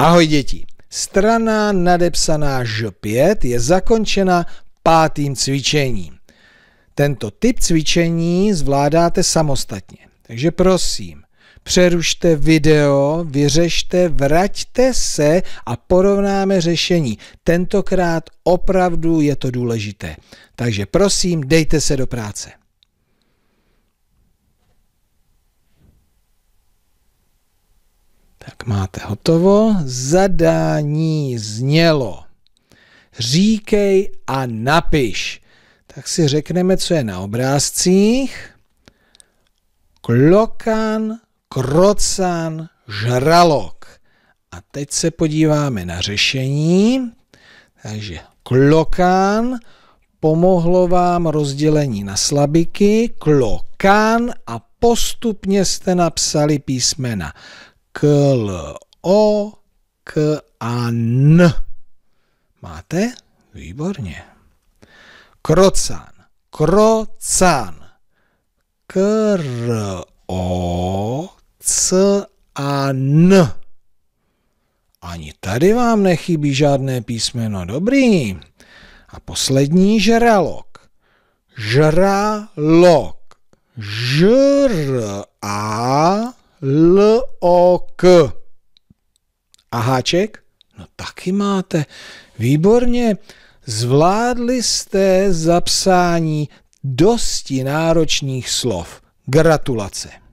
Ahoj děti, strana nadepsaná Ž5 je zakončena pátým cvičením. Tento typ cvičení zvládáte samostatně, takže prosím, přerušte video, vyřešte, vraťte se a porovnáme řešení. Tentokrát opravdu je to důležité. Takže prosím, dejte se do práce. Tak máte hotovo. Zadání znělo. Říkej a napiš. Tak si řekneme, co je na obrázcích. Klokan, krocan, žralok. A teď se podíváme na řešení. Takže klokan, pomohlo vám rozdělení na slabiky, klokan a postupně jste napsali písmena k l o k a n. Máte? Výborně. Krocan. Krocan. K r o c a n. Ani tady vám nechybí žádné písmeno. Dobrý. A poslední žralok. Žralok. Žr a L-O-K. A háček? No taky máte. Výborně. Zvládli jste zapsání dosti náročných slov. Gratulace.